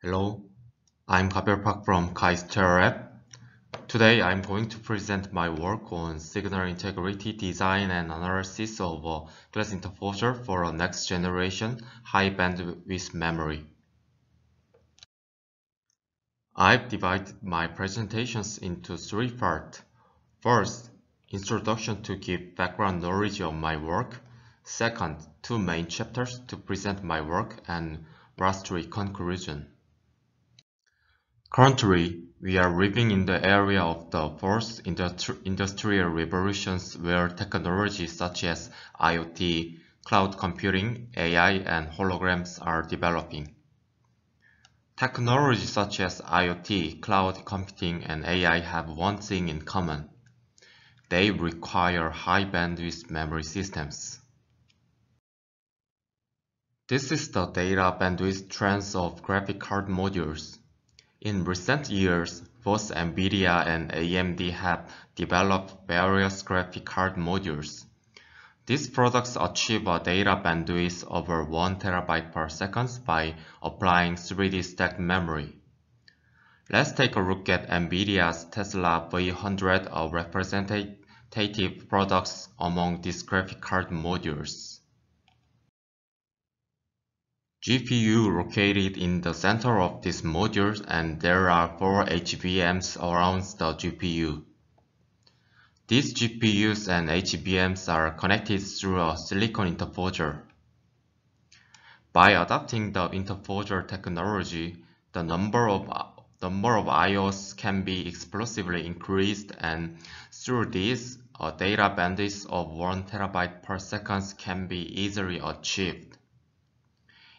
Hello, I'm Gabriel Park from KaiSterRep. Today I'm going to present my work on signal integrity design and analysis of a uh, class interposer for a next generation high bandwidth memory. I've divided my presentations into three parts. First, introduction to give background knowledge of my work. Second, two main chapters to present my work and lastly conclusion. Currently, we are living in the era of the fourth industrial revolutions where technologies such as IoT, cloud computing, AI, and holograms are developing. Technologies such as IoT, cloud computing, and AI have one thing in common. They require high bandwidth memory systems. This is the data bandwidth trends of graphic card modules. In recent years, both NVIDIA and AMD have developed various graphic card modules. These products achieve a data bandwidth over 1TB per second by applying 3D stacked memory. Let's take a look at NVIDIA's Tesla V100, a representative products among these graphic card modules. GPU located in the center of this module and there are 4 HBMs around the GPU. These GPUs and HBMs are connected through a silicon interposer. By adopting the interposer technology, the number of number of IOs can be explosively increased and through this, a data bandwidth of 1 terabyte per second can be easily achieved.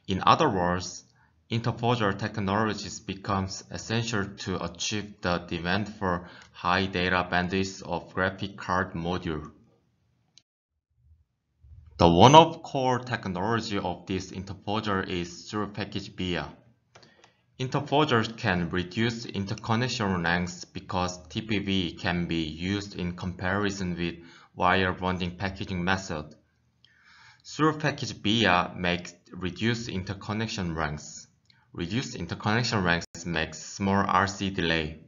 In other words, interposer technologies becomes essential to achieve the demand for high data bandwidth of graphic card module. The one of core technology of this interposer is through package via. Interposers can reduce interconnection lengths because TPV can be used in comparison with wire bonding packaging method. Through package BIA uh, makes reduced interconnection ranks. Reduced interconnection ranks makes small RC delay.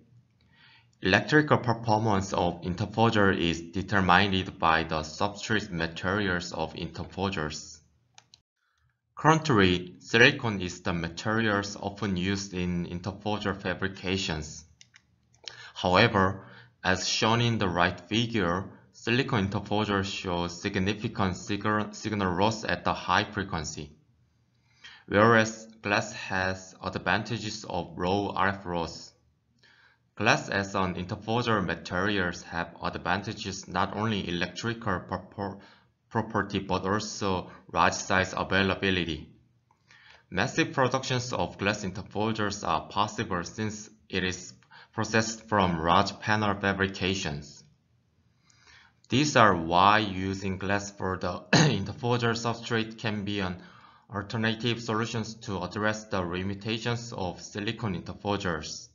Electrical performance of interposer is determined by the substrate materials of interposers. Currently, silicon is the materials often used in interposer fabrications. However, as shown in the right figure, silicon interposers show significant signal loss at the high frequency, whereas glass has advantages of low RF loss. Glass as an interposer materials have advantages not only electrical property but also large size availability. Massive productions of glass interposers are possible since it is processed from large panel fabrications. These are why using glass for the interposer substrate can be an alternative solution to address the limitations of silicon interposers.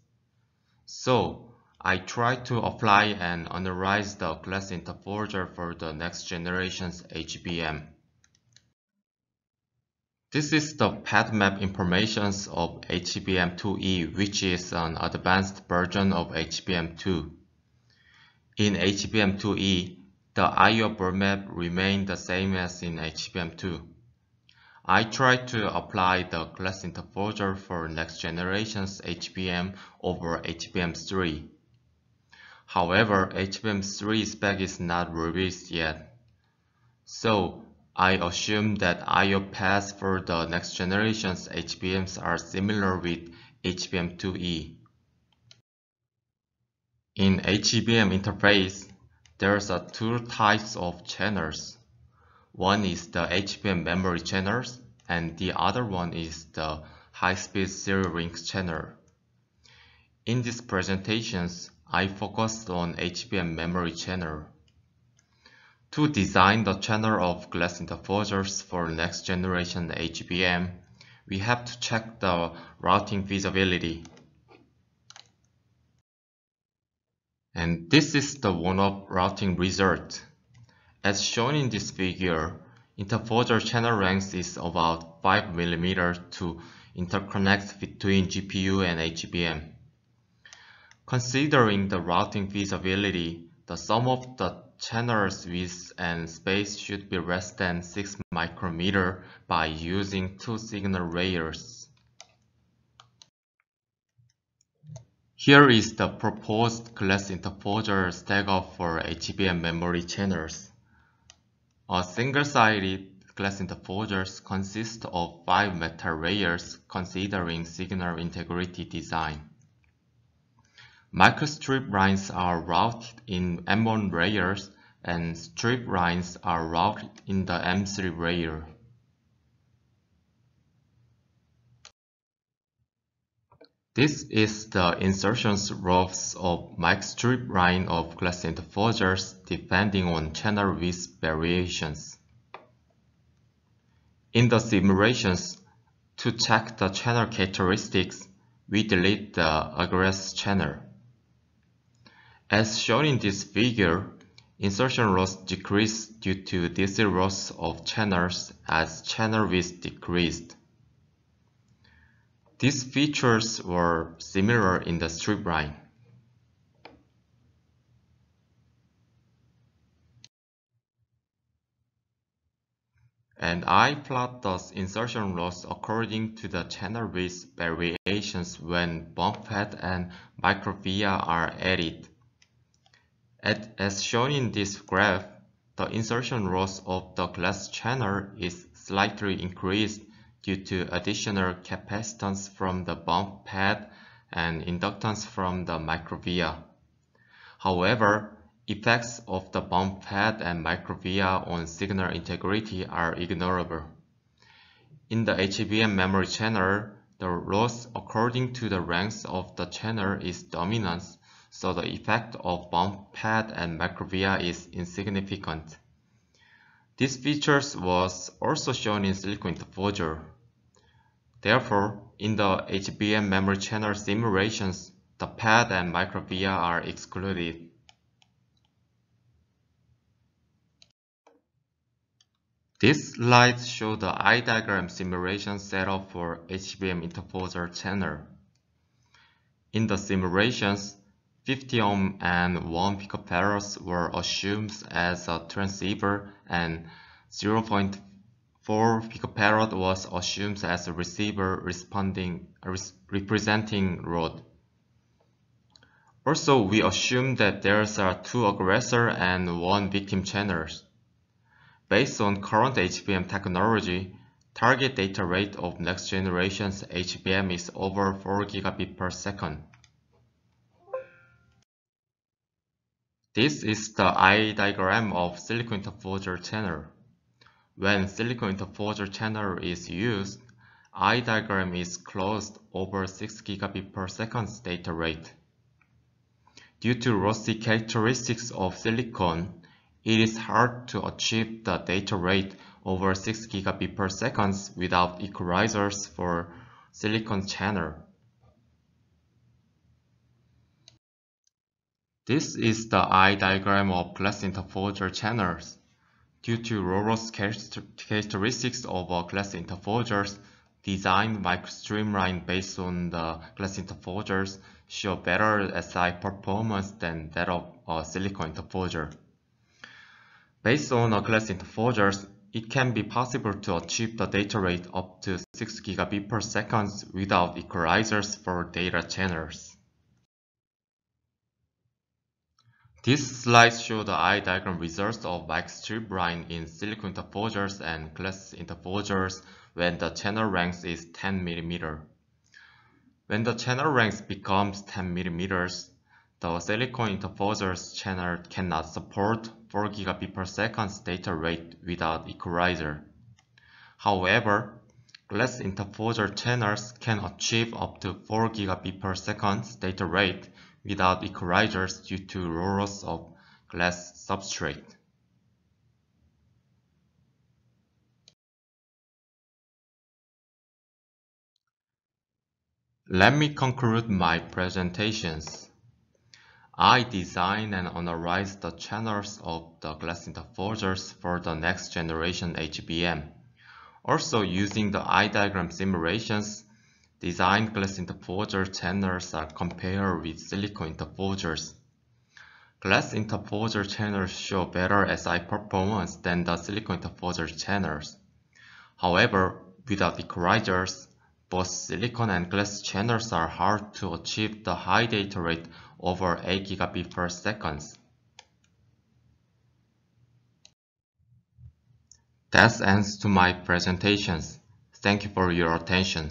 So, I try to apply and analyze the glass interposer for the next generation's HBM. This is the path map information of HBM2E, which is an advanced version of HBM2. In HBM2E, the IO map remained the same as in HBM2. I tried to apply the class interposer for next generation's HBM over HBM3. However, HBM3 spec is not released yet. So, I assume that IO paths for the next generation's HBMs are similar with HBM2E. In HBM interface, there's are two types of channels. One is the HBM memory channels and the other one is the high-speed serial link channel. In these presentations, I focused on HBM memory channel. To design the channel of glass interposers for next generation HBM, we have to check the routing feasibility. and this is the one-up routing result. As shown in this figure, interposer channel length is about 5 mm to interconnect between GPU and HBM. Considering the routing feasibility, the sum of the channel's width and space should be less than 6 micrometer by using two signal layers. Here is the proposed class interposer stack for HBM memory channels. A single-sided class interposers consist of five metal layers considering signal integrity design. Microstrip lines are routed in M1 layers and strip lines are routed in the M3 layer. This is the insertion loss of mic strip line of glassnet forgers depending on channel width variations. In the simulations, to check the channel characteristics, we delete the aggress channel. As shown in this figure, insertion loss decreased due to DC loss of channels as channel width decreased. These features were similar in the stripline. And I plot those insertion loss according to the channel width variations when bump pad and microvia are added. As shown in this graph, the insertion loss of the glass channel is slightly increased due to additional capacitance from the bump pad and inductance from the microvia. However, effects of the bump pad and microvia on signal integrity are ignorable. In the HBM memory channel, the loss according to the length of the channel is dominance, so the effect of bump pad and microvia is insignificant. These features was also shown in silicon interposer. Therefore, in the HBM memory channel simulations, the PAD and microvia are excluded. These slides show the I diagram simulation setup for HBM interposer channel. In the simulations, 50 ohm and 1 picofarads were assumed as a transceiver and 0.5 for Picoparrot was assumed as a receiver responding, representing Rod. Also, we assume that there are two aggressor and one victim channels. Based on current HBM technology, target data rate of next generation's HBM is over 4 gigabit per second. This is the eye diagram of silicon interposer channel. When silicon interposer channel is used, I diagram is closed over 6 gigabit per second data rate. Due to rusty characteristics of silicon, it is hard to achieve the data rate over 6 gigabit per second without equalizers for silicon channel. This is the eye diagram of glass interposer channels due to robust characteristics of glass interforgers, designed microstreamline based on the glass interforgers show better SI performance than that of a silicon interforger. Based on a glass interforgers, it can be possible to achieve the data rate up to 6 gigabit per second without equalizers for data channels. These slides show the eye diagram results of wax strip line in silicon interposers and glass interposers when the channel length is 10 mm. When the channel length becomes 10 mm, the silicon interposer's channel cannot support 4 gigabit per second data rate without equalizer. However, glass interposer channels can achieve up to 4 gigabit per second data rate without equalizers due to losses of glass substrate. Let me conclude my presentations. I design and analyze the channels of the glass interposers for the next generation HBM. Also using the eye diagram simulations, Design glass interposer channels are compared with silicon interposers. Glass interposer channels show better SI performance than the silicon interposer channels. However, without equalizers, both silicon and glass channels are hard to achieve the high data rate over 8 gigabit per second. That ends to my presentations. Thank you for your attention.